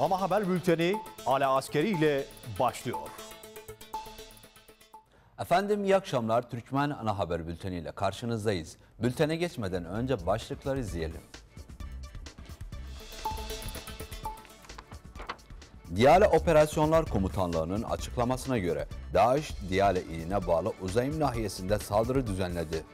Ama haber bülteni Ala Askeri ile başlıyor. Efendim iyi akşamlar. Türkmen Ana Haber Bülteni ile karşınızdayız. Bültene geçmeden önce başlıkları izleyelim. Diyale Operasyonlar Komutanlığı'nın açıklamasına göre DAEŞ Diyale iline bağlı Uzayim nahiyesinde saldırı düzenledi.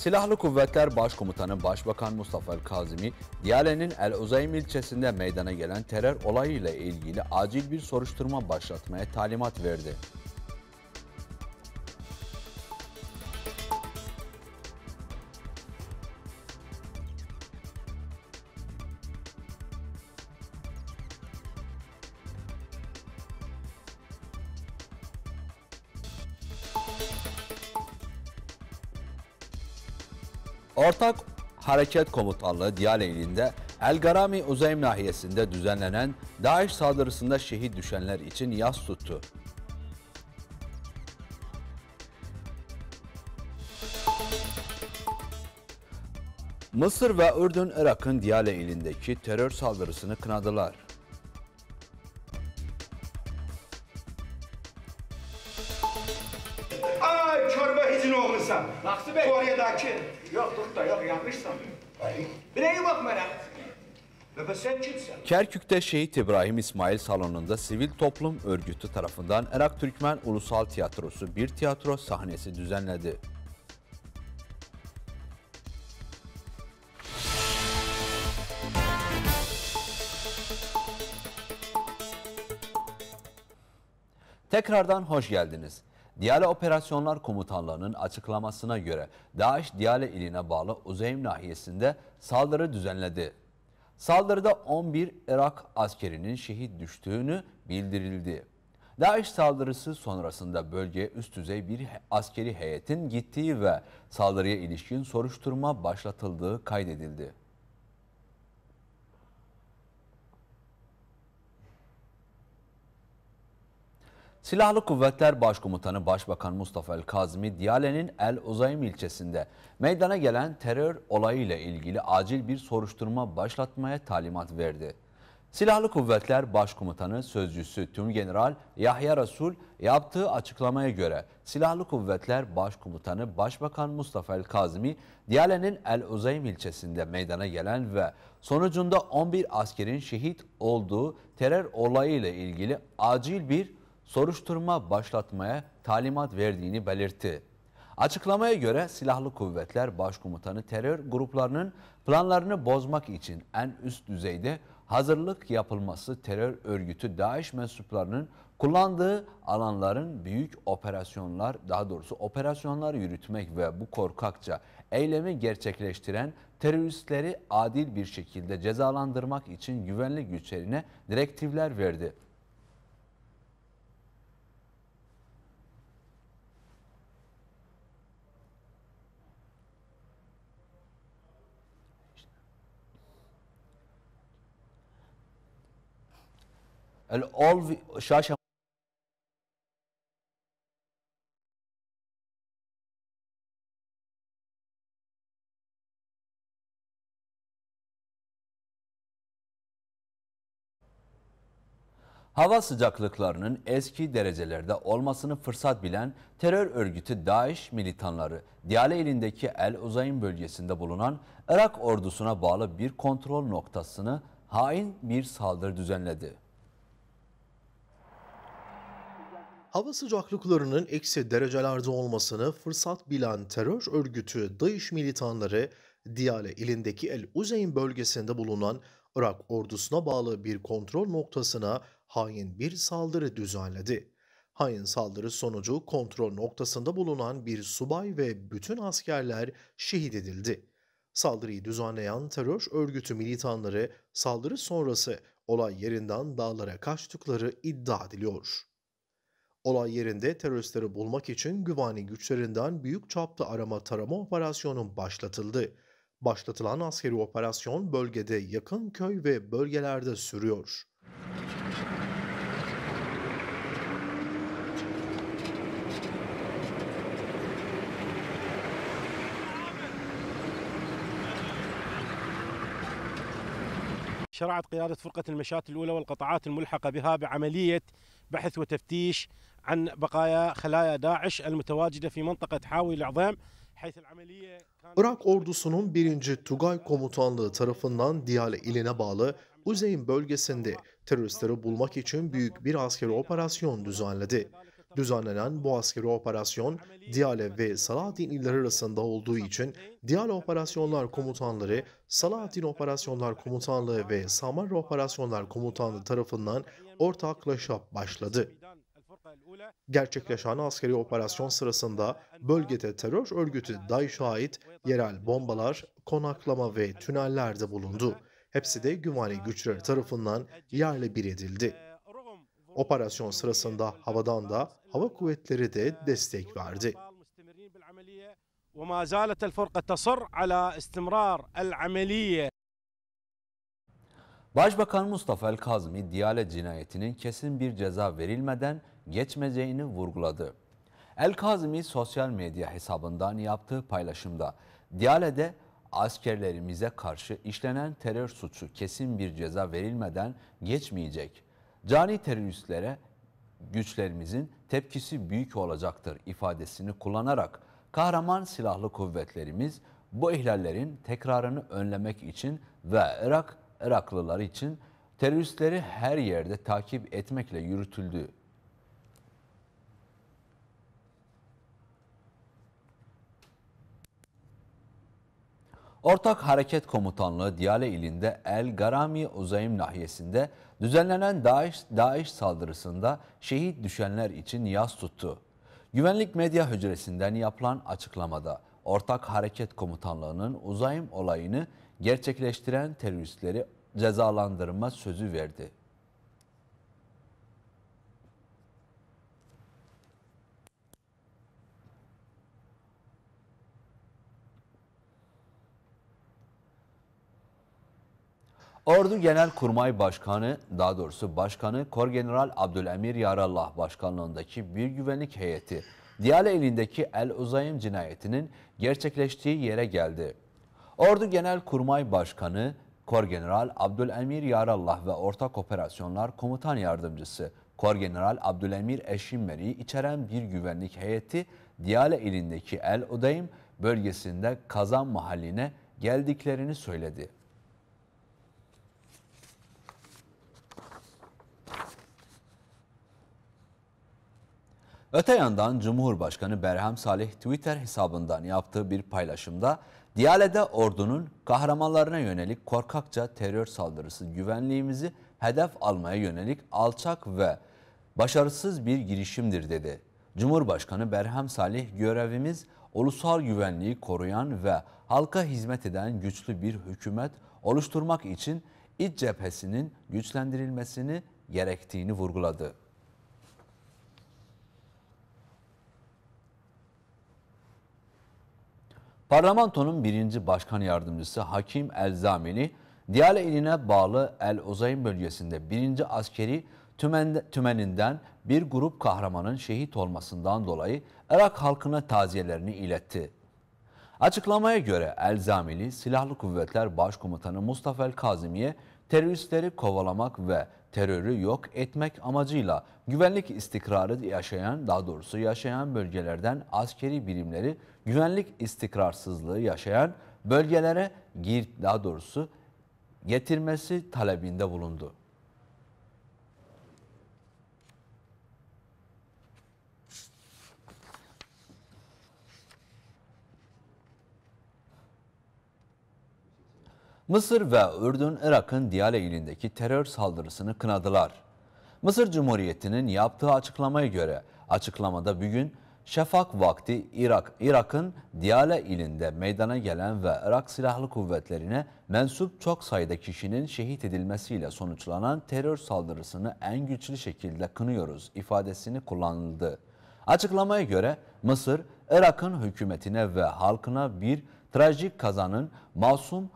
Silahlı Kuvvetler Başkomutanı Başbakan Mustafa Kazimi, Diyale'nin El Uzaym ilçesinde meydana gelen terör olayıyla ilgili acil bir soruşturma başlatmaya talimat verdi. Ortak Hareket Komutanlığı Diyaleyninde El Garami Uzeyim nahiyesinde düzenlenen Daesh saldırısında şehit düşenler için yas tuttu. Mısır ve Ürdün, Irak'ın Diyale ilindeki terör saldırısını kınadılar. Kerkük'te Şehit İbrahim İsmail Salonu'nda Sivil Toplum Örgütü tarafından Erak Türkmen Ulusal Tiyatrosu bir tiyatro sahnesi düzenledi. Tekrardan hoş geldiniz. Diyale Operasyonlar Komutanlığı'nın açıklamasına göre Daesh Diyale iline bağlı Uzeyim nahiyesinde saldırı düzenledi. Saldırıda 11 Irak askerinin şehit düştüğünü bildirildi. Daesh saldırısı sonrasında bölgeye üst düzey bir askeri heyetin gittiği ve saldırıya ilişkin soruşturma başlatıldığı kaydedildi. Silahlı Kuvvetler Başkomutanı Başbakan Mustafa El Kazmi, Diyale'nin El Uzaym ilçesinde meydana gelen terör olayı ile ilgili acil bir soruşturma başlatmaya talimat verdi. Silahlı Kuvvetler Başkomutanı Sözcüsü Tümgeneral Yahya Rasul yaptığı açıklamaya göre Silahlı Kuvvetler Başkomutanı Başbakan Mustafa El Kazmi, Diyale'nin El Uzaym ilçesinde meydana gelen ve sonucunda 11 askerin şehit olduğu terör olayı ile ilgili acil bir soruşturma başlatmaya talimat verdiğini belirtti. Açıklamaya göre silahlı kuvvetler başkomutanı terör gruplarının planlarını bozmak için en üst düzeyde hazırlık yapılması terör örgütü DAEŞ mensuplarının kullandığı alanların büyük operasyonlar daha doğrusu operasyonlar yürütmek ve bu korkakça eylemi gerçekleştiren teröristleri adil bir şekilde cezalandırmak için güvenlik güçlerine direktifler verdi. الشاشه Hava sıcaklıklarının eski derecelerde olmasını fırsat bilen terör örgütü DAEŞ militanları Diyale elindeki El Uzayn bölgesinde bulunan Irak ordusuna bağlı bir kontrol noktasını hain bir saldırı düzenledi. Hava sıcaklıklarının eksi derecelerde olmasını fırsat bilen terör örgütü DAEŞ militanları Diyale ilindeki El Uzeyn bölgesinde bulunan Irak ordusuna bağlı bir kontrol noktasına hain bir saldırı düzenledi. Hain saldırı sonucu kontrol noktasında bulunan bir subay ve bütün askerler şehit edildi. Saldırıyı düzenleyen terör örgütü militanları saldırı sonrası olay yerinden dağlara kaçtıkları iddia ediliyor. Olay yerinde teröristleri bulmak için güvenlik güçlerinden büyük çaplı arama tarama operasyonu başlatıldı. Başlatılan askeri operasyon bölgede yakın köy ve bölgelerde sürüyor. شرعت قيادة فرقة المشاة الأولى والقطاعات الملحقة بها بعملية بحث وتفتيش عن بقايا خلايا داعش المتواجدة في منطقة حاوي العظام Irak ordusunun 1. Tugay Komutanlığı tarafından Diyale iline bağlı Uzeyn bölgesinde teröristleri bulmak için büyük bir askeri operasyon düzenledi. Düzenlenen bu askeri operasyon Diyale ve Salahattin illeri arasında olduğu için Diyale Operasyonlar Komutanları, Salahattin Operasyonlar Komutanlığı ve Samarra Operasyonlar Komutanlığı tarafından ortaklaşa başladı. Gerçekleşen askeri operasyon sırasında bölgede terör örgütü DAEŞ'e ait yerel bombalar, konaklama ve tünellerde bulundu. Hepsi de güvenli güçleri tarafından yerle bir edildi. Operasyon sırasında havadan da hava kuvvetleri de destek verdi. Başbakan Mustafa El Kazmi Diyale cinayetinin kesin bir ceza verilmeden geçmeyeceğini vurguladı. El Kazmi sosyal medya hesabından yaptığı paylaşımda Diyale'de askerlerimize karşı işlenen terör suçu kesin bir ceza verilmeden geçmeyecek. Cani teröristlere güçlerimizin tepkisi büyük olacaktır ifadesini kullanarak kahraman silahlı kuvvetlerimiz bu ihlallerin tekrarını önlemek için ve Irak Iraklılar için teröristleri her yerde takip etmekle yürütüldü Ortak Hareket Komutanlığı Diyale ilinde El Garami Uzayim nahiyesinde düzenlenen DAEŞ, DAEŞ saldırısında şehit düşenler için yas tuttu. Güvenlik medya hücresinden yapılan açıklamada Ortak Hareket Komutanlığı'nın Uzaym olayını gerçekleştiren teröristleri cezalandırma sözü verdi. Ordu Genelkurmay Başkanı, daha doğrusu Başkanı Korgeneral Abdülemir Yarallah Başkanlığındaki bir güvenlik heyeti, Diyale elindeki El Uzayim cinayetinin gerçekleştiği yere geldi. Ordu Genelkurmay Başkanı Korgeneral Abdülemir Yarallah ve Ortak Operasyonlar Komutan Yardımcısı Korgeneral Abdülemir Eşinmeri'yi içeren bir güvenlik heyeti Diyale ilindeki El Udayim bölgesinde Kazan mahalline geldiklerini söyledi. Öte yandan Cumhurbaşkanı Berhem Salih Twitter hesabından yaptığı bir paylaşımda Diyale'de ordunun kahramanlarına yönelik korkakça terör saldırısı güvenliğimizi hedef almaya yönelik alçak ve başarısız bir girişimdir dedi. Cumhurbaşkanı Berhem Salih görevimiz ulusal güvenliği koruyan ve halka hizmet eden güçlü bir hükümet oluşturmak için iç cephesinin güçlendirilmesini gerektiğini vurguladı. Parlamentonun birinci başkan yardımcısı Hakim El Zamini, Diyale iline bağlı El Ozaim bölgesinde birinci askeri tümen, tümeninden bir grup kahramanın şehit olmasından dolayı Irak halkına taziyelerini iletti. Açıklamaya göre El Silahlı Kuvvetler Başkomutanı Mustafa El Kazimi'ye teröristleri kovalamak ve terörü yok etmek amacıyla güvenlik istikrarı yaşayan, daha doğrusu yaşayan bölgelerden askeri birimleri güvenlik istikrarsızlığı yaşayan bölgelere gir, daha doğrusu getirmesi talebinde bulundu. Mısır ve Ürdün, Irak'ın Diyale ilindeki terör saldırısını kınadılar. Mısır Cumhuriyeti'nin yaptığı açıklamaya göre açıklamada bugün şafak vakti Irak, Irak'ın Diyale ilinde meydana gelen ve Irak Silahlı Kuvvetlerine mensup çok sayıda kişinin şehit edilmesiyle sonuçlanan terör saldırısını en güçlü şekilde kınıyoruz ifadesini kullanıldı. Açıklamaya göre Mısır, Irak'ın hükümetine ve halkına bir trajik kazanın masum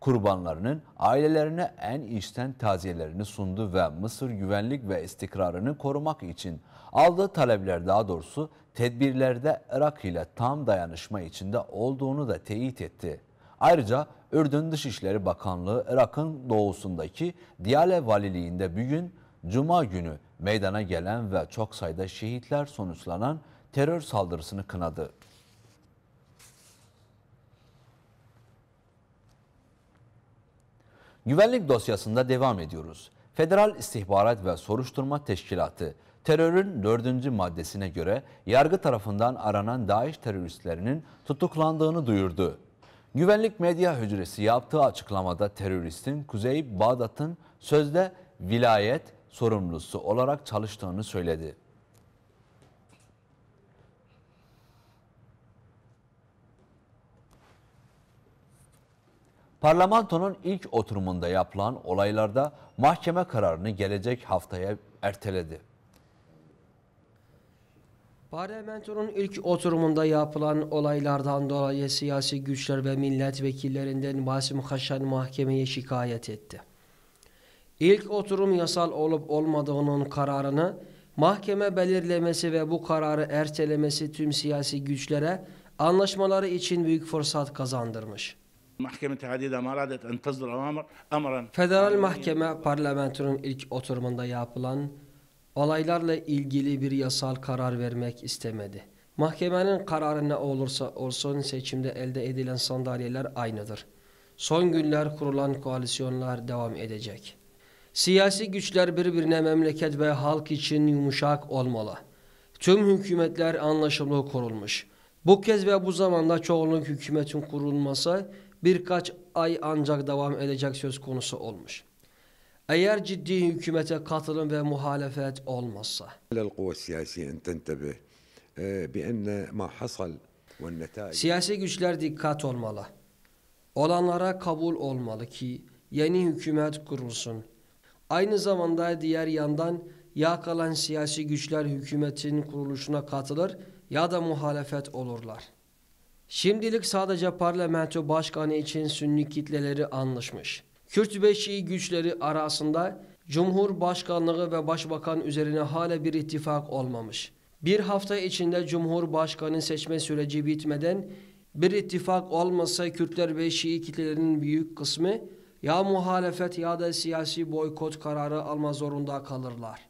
kurbanlarının ailelerine en içten taziyelerini sundu ve Mısır güvenlik ve istikrarını korumak için aldığı talepler daha doğrusu tedbirlerde Irak ile tam dayanışma içinde olduğunu da teyit etti. Ayrıca Ürdün Dışişleri Bakanlığı Irak'ın doğusundaki Diyale Valiliğinde bugün Cuma günü meydana gelen ve çok sayıda şehitler sonuçlanan terör saldırısını kınadı. Güvenlik dosyasında devam ediyoruz. Federal İstihbarat ve Soruşturma Teşkilatı terörün dördüncü maddesine göre yargı tarafından aranan DAEŞ teröristlerinin tutuklandığını duyurdu. Güvenlik medya hücresi yaptığı açıklamada teröristin Kuzey Bağdat'ın sözde vilayet sorumlusu olarak çalıştığını söyledi. Parlamentonun ilk oturumunda yapılan olaylarda mahkeme kararını gelecek haftaya erteledi. Parlamentonun ilk oturumunda yapılan olaylardan dolayı siyasi güçler ve milletvekillerinden Basim Haşan mahkemeye şikayet etti. İlk oturum yasal olup olmadığının kararını mahkeme belirlemesi ve bu kararı ertelemesi tüm siyasi güçlere anlaşmaları için büyük fırsat kazandırmış. Federal Mahkeme parlamentonun ilk oturumunda yapılan olaylarla ilgili bir yasal karar vermek istemedi. Mahkemenin kararı ne olursa olsun seçimde elde edilen sandalyeler aynıdır. Son günler kurulan koalisyonlar devam edecek. Siyasi güçler birbirine memleket ve halk için yumuşak olmalı. Tüm hükümetler anlaşımlı kurulmuş. Bu kez ve bu zamanda çoğunluk hükümetin kurulması birkaç ay ancak devam edecek söz konusu olmuş. Eğer ciddi hükümete katılım ve muhalefet olmazsa. Siyasi güçler dikkat olmalı. Olanlara kabul olmalı ki yeni hükümet kurulsun. Aynı zamanda diğer yandan ya kalan siyasi güçler hükümetin kuruluşuna katılır ya da muhalefet olurlar. Şimdilik sadece parlamento başkanı için Sünni kitleleri anlaşmış. Kürt ve Şii güçleri arasında Cumhurbaşkanlığı ve Başbakan üzerine hala bir ittifak olmamış. Bir hafta içinde Cumhurbaşkanı seçme süreci bitmeden bir ittifak olmasa Kürtler ve Şii kitlelerinin büyük kısmı ya muhalefet ya da siyasi boykot kararı alma zorunda kalırlar.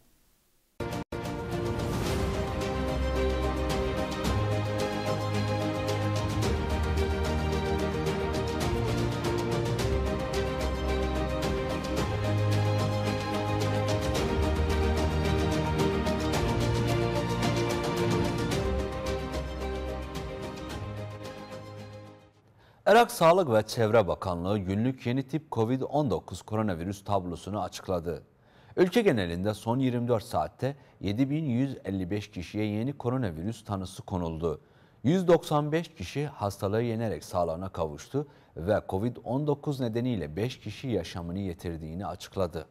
Irak Sağlık ve Çevre Bakanlığı günlük yeni tip COVID-19 koronavirüs tablosunu açıkladı. Ülke genelinde son 24 saatte 7155 kişiye yeni koronavirüs tanısı konuldu. 195 kişi hastalığı yenerek sağlığına kavuştu ve COVID-19 nedeniyle 5 kişi yaşamını yitirdiğini açıkladı.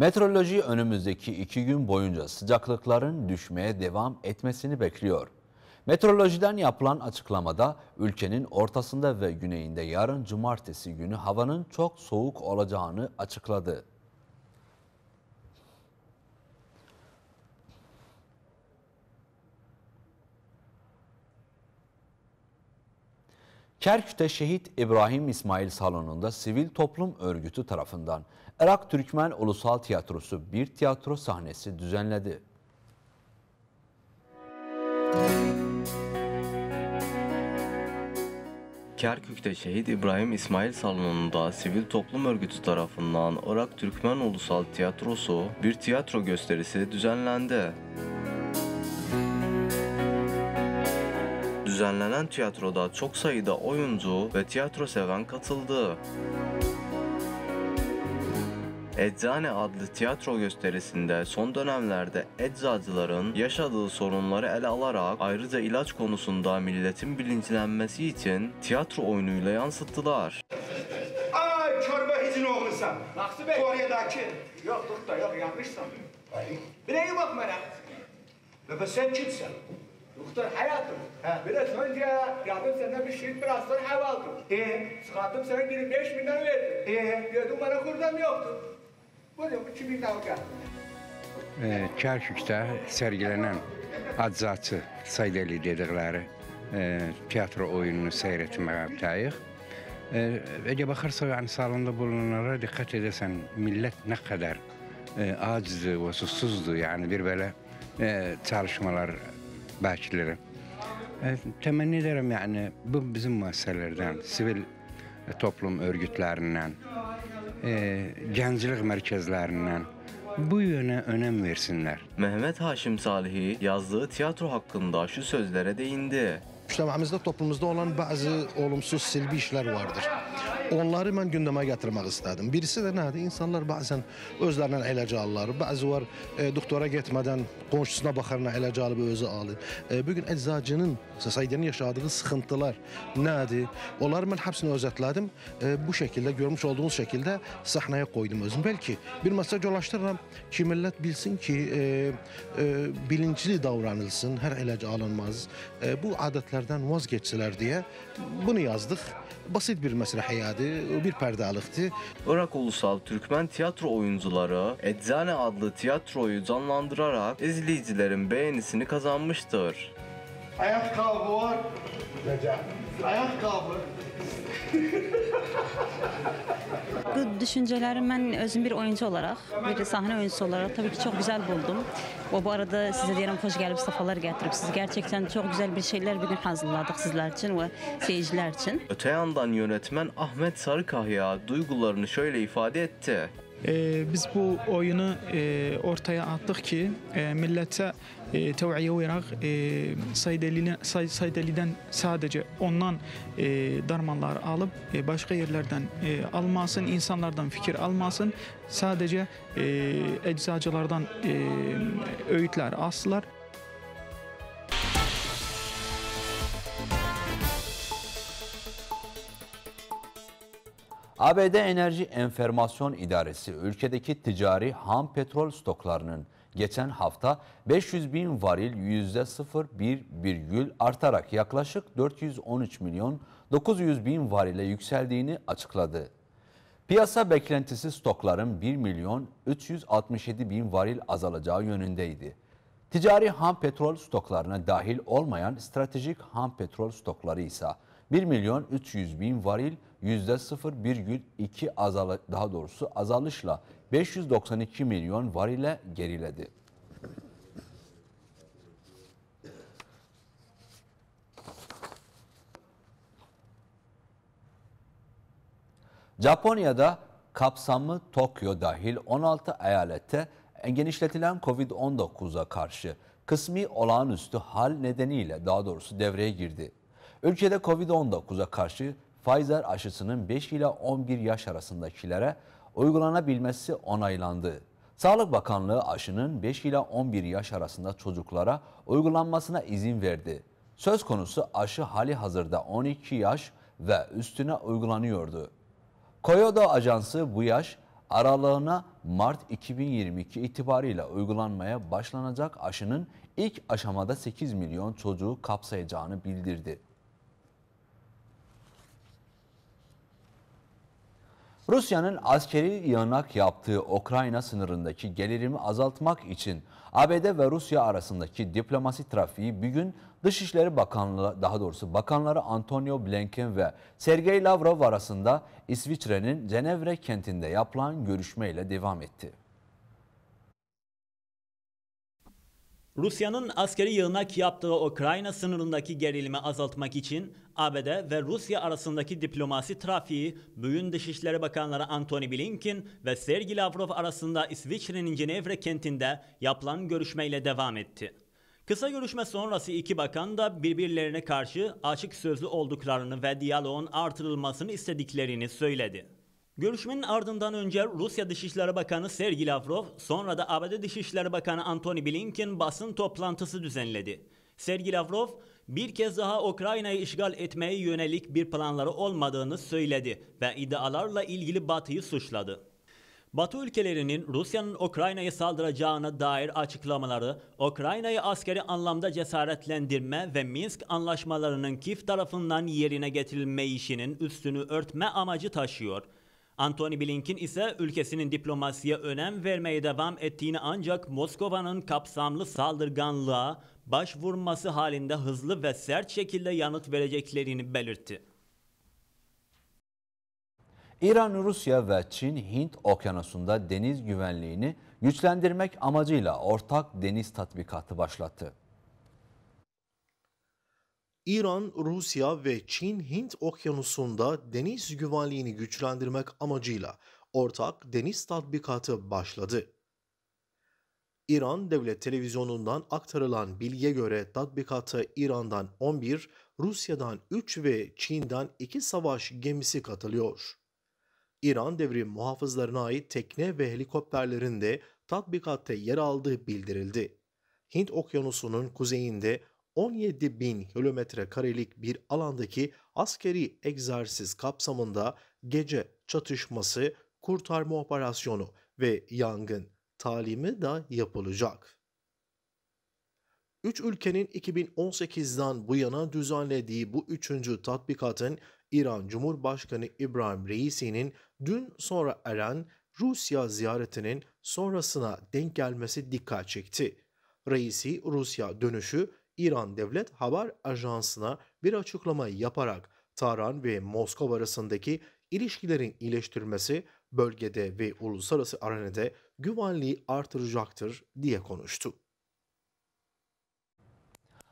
Meteoroloji önümüzdeki iki gün boyunca sıcaklıkların düşmeye devam etmesini bekliyor. Meteorolojiden yapılan açıklamada ülkenin ortasında ve güneyinde yarın cumartesi günü havanın çok soğuk olacağını açıkladı. Kerkük'te Şehit İbrahim İsmail Salonu'nda sivil toplum örgütü tarafından Irak Türkmen Ulusal Tiyatrosu bir tiyatro sahnesi düzenledi. Kerkük'te Şehit İbrahim İsmail Salonu'nda sivil toplum örgütü tarafından Irak Türkmen Ulusal Tiyatrosu bir tiyatro gösterisi düzenlendi. Düzenlenen tiyatroda çok sayıda oyuncu ve tiyatro seven katıldı. Eczane adlı tiyatro gösterisinde son dönemlerde eczacıların yaşadığı sorunları ele alarak ayrıca ilaç konusunda milletin bilinçlenmesi için tiyatro oyunuyla yansıttılar. Ay körbe hicin oğlusan. Naksı Bey. Kore'daki. Yok dur da yok yanlış sanıyorum. Bireye bak bana. Bebe sen kimsin? Muhtar hayatım, He. biraz önce geldim senden bir şiit bir aslan hava aldım. E? Çıkarttım sana gidip beş bin lira verdim. E? Diyordum bana kurdam yoktu. Buyurun iki bin lira geldi. E, Kerkük'te sergilenen Adzatı Saydeli dedikleri e, tiyatro oyununu seyretmeye yaptayıq. E, Ece baxırsa yani salonda bulunanlara dikkat edesen millet ne kadar e, acizdi ve susuzdu yani bir böyle e, çalışmalar belçileri. E, temenni ederim yani bu bizim meselelerden, sivil e, toplum örgütlerinden, e, gənclik mərkəzlərindən bu yöne önem versinler. Mehmet Haşim Salihi yazdığı tiyatro hakkında şu sözlere değindi. Müştəmamızda toplumumuzda olan bazı olumsuz silbi işler vardır. Onları mən gündəmə gətirmək istədim. Birisi də nədir? İnsanlar bəzən özlərindən əlacı alırlar. Bəzi var e, doktora getmədən qonşusuna baxarına əlacı alıb özü alır. E, bugün eczacının sosiyetenin yaşadığı sıxıntılar nədir? Onları mən hepsini özetledim. E, bu şəkildə, görmüş olduğunuz şəkildə sahnaya koydum özüm. Belki bir mesaj ulaşdırıram ki, millət bilsin ki, e, e, bilincli davranılsın, hər əlacı alınmaz. E, bu adetlerden vazgeçsələr diye bunu yazdıq. Basit bir məsələ həyadır vardı. O bir perdalıktı. Irak Ulusal Türkmen Tiyatro Oyuncuları Eczane adlı tiyatroyu canlandırarak izleyicilerin beğenisini kazanmıştır. Ayak Ayakkabı var. Ayakkabı. Bu düşüncelerim ben özüm bir oyuncu olarak, bir sahne oyuncusu olarak tabii ki, çok güzel buldum. O bu arada size deyirəm xoş safalar səfalar gətiribsiz. Gerçekten çok güzel bir şeyler bugün hazırladık sizler için ve seyirciler için. Öte yandan yönetmen Ahmet Sarıkahya duygularını şöyle ifade etti. Ee, biz bu oyunu e, ortaya attık ki e, millete e, Tev'iye uyarak e, saydeliden, sadece ondan e, darmanlar alıp e, başka yerlerden e, almasın, insanlardan fikir almasın. Sadece e, eczacılardan e, öğütler astılar. ABD Enerji Enformasyon İdaresi ülkedeki ticari ham petrol stoklarının geçen hafta 500 bin varil 0,1 %01,1 artarak yaklaşık 413 milyon 900 bin varile yükseldiğini açıkladı. Piyasa beklentisi stokların 1 milyon 367 bin varil azalacağı yönündeydi. Ticari ham petrol stoklarına dahil olmayan stratejik ham petrol stokları ise 1 milyon 300 bin varil %0,2 azal daha doğrusu azalışla 592 milyon var ile geriledi. Japonya'da kapsamı Tokyo dahil 16 eyalette genişletilen Covid-19'a karşı kısmi olağanüstü hal nedeniyle daha doğrusu devreye girdi. Ülkede Covid-19'a karşı Pfizer aşısının 5 ile 11 yaş arasındakilere uygulanabilmesi onaylandı. Sağlık Bakanlığı aşının 5 ile 11 yaş arasında çocuklara uygulanmasına izin verdi. Söz konusu aşı hali hazırda 12 yaş ve üstüne uygulanıyordu. Koyodo Ajansı bu yaş aralığına Mart 2022 itibariyle uygulanmaya başlanacak aşının ilk aşamada 8 milyon çocuğu kapsayacağını bildirdi. Rusya'nın askeri yığınak yaptığı Ukrayna sınırındaki gelirimi azaltmak için ABD ve Rusya arasındaki diplomasi trafiği bugün Dışişleri Bakanlığı, daha doğrusu Bakanları Antonio Blinken ve Sergey Lavrov arasında İsviçre'nin Cenevre kentinde yapılan görüşmeyle devam etti. Rusya'nın askeri yığınak yaptığı Ukrayna sınırındaki gerilimi azaltmak için ABD ve Rusya arasındaki diplomasi trafiği bugün Dışişleri Bakanları Antony Blinken ve Sergi Lavrov arasında İsviçre'nin Cenevre kentinde yapılan görüşmeyle devam etti. Kısa görüşme sonrası iki bakan da birbirlerine karşı açık sözlü olduklarını ve diyaloğun artırılmasını istediklerini söyledi. Görüşmenin ardından önce Rusya Dışişleri Bakanı Sergi Lavrov, sonra da ABD Dışişleri Bakanı Antony Blinken basın toplantısı düzenledi. Sergi Lavrov, bir kez daha Ukrayna'yı işgal etmeye yönelik bir planları olmadığını söyledi ve iddialarla ilgili Batı'yı suçladı. Batı ülkelerinin Rusya'nın Ukrayna'yı saldıracağına dair açıklamaları, Ukrayna'yı askeri anlamda cesaretlendirme ve Minsk anlaşmalarının kif tarafından yerine getirilme işinin üstünü örtme amacı taşıyor. Anthony Blinken ise ülkesinin diplomasiye önem vermeye devam ettiğini ancak Moskova'nın kapsamlı saldırganlığa başvurması halinde hızlı ve sert şekilde yanıt vereceklerini belirtti. İran, Rusya ve Çin Hint okyanusunda deniz güvenliğini güçlendirmek amacıyla ortak deniz tatbikatı başlattı. İran, Rusya ve Çin Hint okyanusunda deniz güvenliğini güçlendirmek amacıyla ortak deniz tatbikatı başladı. İran Devlet Televizyonu'ndan aktarılan bilgiye göre tatbikata İran'dan 11, Rusya'dan 3 ve Çin'den 2 savaş gemisi katılıyor. İran devrim muhafızlarına ait tekne ve helikopterlerin de tatbikatta yer aldığı bildirildi. Hint Okyanusu'nun kuzeyinde 17 bin kilometre karelik bir alandaki askeri egzersiz kapsamında gece çatışması, kurtarma operasyonu ve yangın talimi de yapılacak. Üç ülkenin 2018'den bu yana düzenlediği bu üçüncü tatbikatın İran Cumhurbaşkanı İbrahim Reisi'nin dün sonra eren Rusya ziyaretinin sonrasına denk gelmesi dikkat çekti. Reisi Rusya dönüşü İran Devlet Haber Ajansı'na bir açıklama yaparak Tahran ve Moskova arasındaki ilişkilerin iyileştirilmesi bölgede ve uluslararası arenede güvenliği artıracaktır diye konuştu.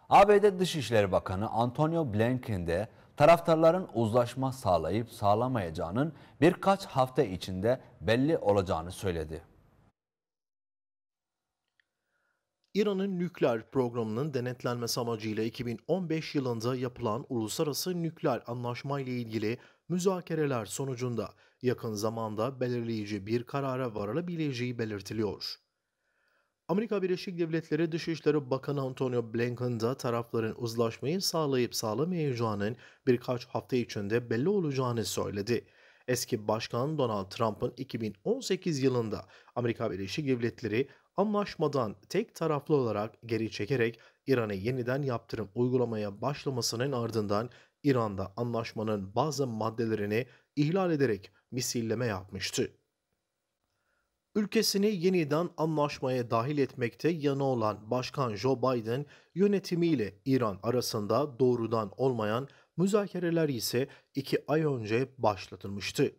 ABD Dışişleri Bakanı Antonio Blinken de taraftarların uzlaşma sağlayıp sağlamayacağının birkaç hafta içinde belli olacağını söyledi. İran'ın nükleer programının denetlenmesi amacıyla 2015 yılında yapılan uluslararası nükleer anlaşma ile ilgili müzakereler sonucunda yakın zamanda belirleyici bir karara varılabileceği belirtiliyor. Amerika Birleşik Devletleri Dışişleri Bakanı Antonio Blinken da tarafların uzlaşmayı sağlayıp sağlamayacağının birkaç hafta içinde belli olacağını söyledi. Eski Başkan Donald Trump'ın 2018 yılında Amerika Birleşik Devletleri anlaşmadan tek taraflı olarak geri çekerek İran'a yeniden yaptırım uygulamaya başlamasının ardından İran'da anlaşmanın bazı maddelerini ihlal ederek misilleme yapmıştı. Ülkesini yeniden anlaşmaya dahil etmekte yanı olan Başkan Joe Biden yönetimiyle İran arasında doğrudan olmayan müzakereler ise iki ay önce başlatılmıştı.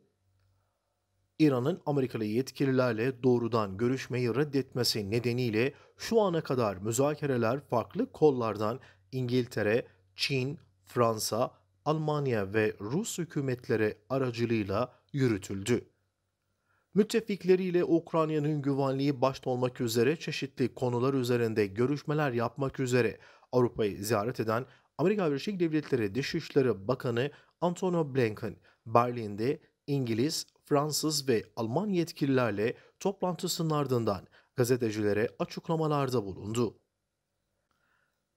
İran'ın Amerikalı yetkililerle doğrudan görüşmeyi reddetmesi nedeniyle şu ana kadar müzakereler farklı kollardan İngiltere, Çin, Fransa, Almanya ve Rus hükümetleri aracılığıyla yürütüldü. Müttefikleriyle Ukrayna'nın güvenliği başta olmak üzere çeşitli konular üzerinde görüşmeler yapmak üzere Avrupa'yı ziyaret eden Amerika Birleşik Devletleri Dışişleri Bakanı Antonio Blinken, Berlin'de İngiliz, Fransız ve Alman yetkililerle toplantısının ardından gazetecilere açıklamalarda bulundu.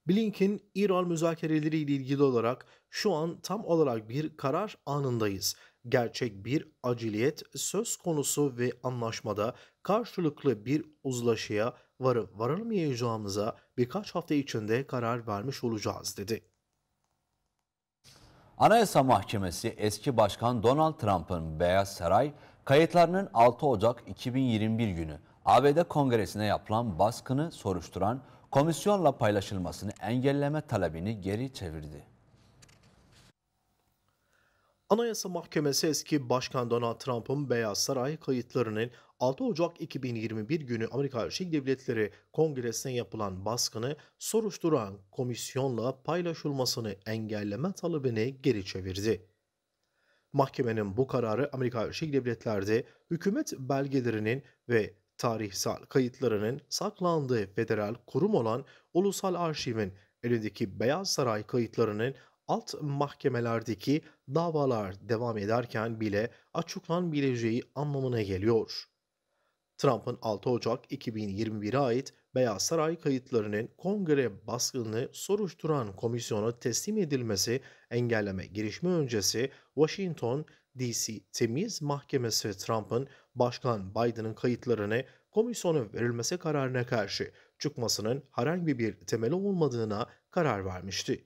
Blinken İran müzakereleri ile ilgili olarak şu an tam olarak bir karar anındayız. Gerçek bir aciliyet söz konusu ve anlaşmada karşılıklı bir uzlaşıya varıp varılmayacağımıza birkaç hafta içinde karar vermiş olacağız dedi. Anayasa Mahkemesi eski başkan Donald Trump'ın Beyaz Saray kayıtlarının 6 Ocak 2021 günü ABD Kongresi'ne yapılan baskını soruşturan komisyonla paylaşılmasını engelleme talebini geri çevirdi. Anayasa Mahkemesi eski Başkan Donald Trump'ın Beyaz Saray kayıtlarının 6 Ocak 2021 günü Amerika Birleşik Devletleri Kongresi'ne yapılan baskını soruşturan komisyonla paylaşılmasını engelleme talebini geri çevirdi. Mahkemenin bu kararı Amerika Birleşik Devletleri'de hükümet belgelerinin ve tarihsel kayıtlarının saklandığı federal kurum olan Ulusal Arşiv'in elindeki Beyaz Saray kayıtlarının alt mahkemelerdeki davalar devam ederken bile açıklanabileceği anlamına geliyor. Trump'ın 6 Ocak 2021'e ait Beyaz Saray kayıtlarının kongre baskını soruşturan komisyona teslim edilmesi engelleme girişimi öncesi Washington DC Temiz Mahkemesi Trump'ın Başkan Biden'ın kayıtlarını komisyona verilmesi kararına karşı çıkmasının herhangi bir temeli olmadığına karar vermişti.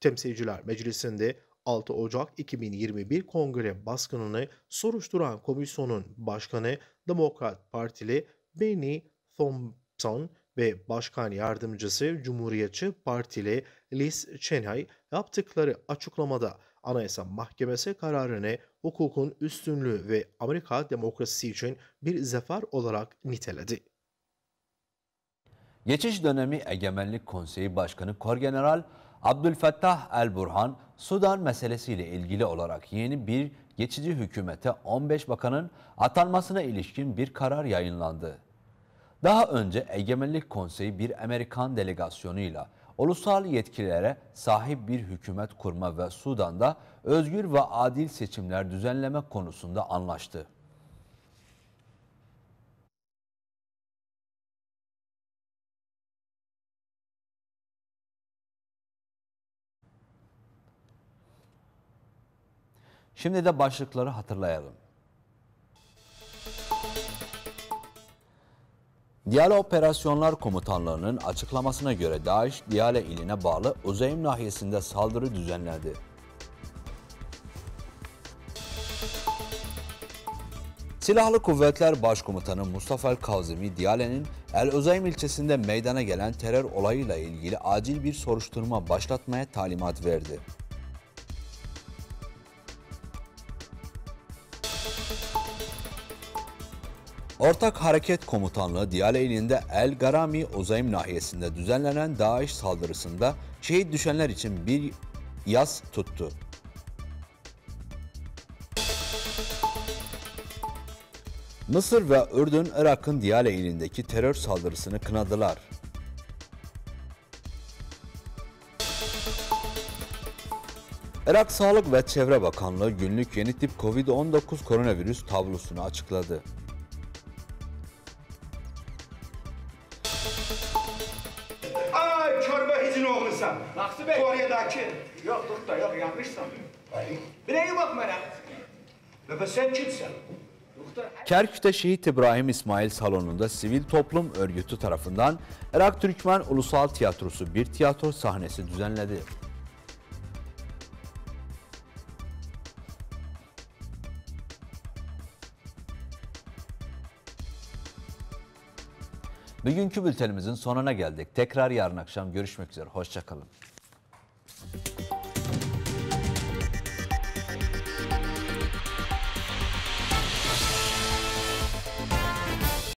Temsilciler Meclisi'nde 6 Ocak 2021 Kongre baskınını soruşturan komisyonun başkanı Demokrat Partili Benny Thompson ve başkan yardımcısı Cumhuriyetçi Partili Liz Cheney yaptıkları açıklamada Anayasa Mahkemesi kararını hukukun üstünlüğü ve Amerika demokrasisi için bir zafer olarak niteledi. Geçiş dönemi Egemenlik Konseyi Başkanı Korgeneral Abdülfettah El Burhan Sudan meselesiyle ilgili olarak yeni bir geçici hükümete 15 bakanın atanmasına ilişkin bir karar yayınlandı. Daha önce Egemenlik Konseyi bir Amerikan delegasyonuyla ulusal yetkililere sahip bir hükümet kurma ve Sudan'da özgür ve adil seçimler düzenleme konusunda anlaştı. Şimdi de başlıkları hatırlayalım. Diyale Operasyonlar Komutanlığı'nın açıklamasına göre Daesh Diyale iline bağlı Uzeym nahiyesinde saldırı düzenledi. Silahlı Kuvvetler Başkomutanı Mustafa El Kazimi, Diyale'nin El Uzeym ilçesinde meydana gelen terör olayıyla ilgili acil bir soruşturma başlatmaya talimat verdi. Ortak Hareket Komutanlığı Diyale'ninde El Garami Ozaim nahiyesinde düzenlenen DAEŞ saldırısında şehit düşenler için bir yaz tuttu. Mısır ve Ürdün, Irak'ın Diyale ilindeki terör saldırısını kınadılar. Irak Sağlık ve Çevre Bakanlığı günlük yeni tip COVID-19 koronavirüs tablosunu açıkladı. Bire bakma Kerkük'te Şehit İbrahim İsmail Salonu'nda sivil toplum örgütü tarafından Irak Türkmen Ulusal Tiyatrosu bir tiyatro sahnesi düzenledi. Bugünkü bültenimizin sonuna geldik. Tekrar yarın akşam görüşmek üzere. Hoşçakalın.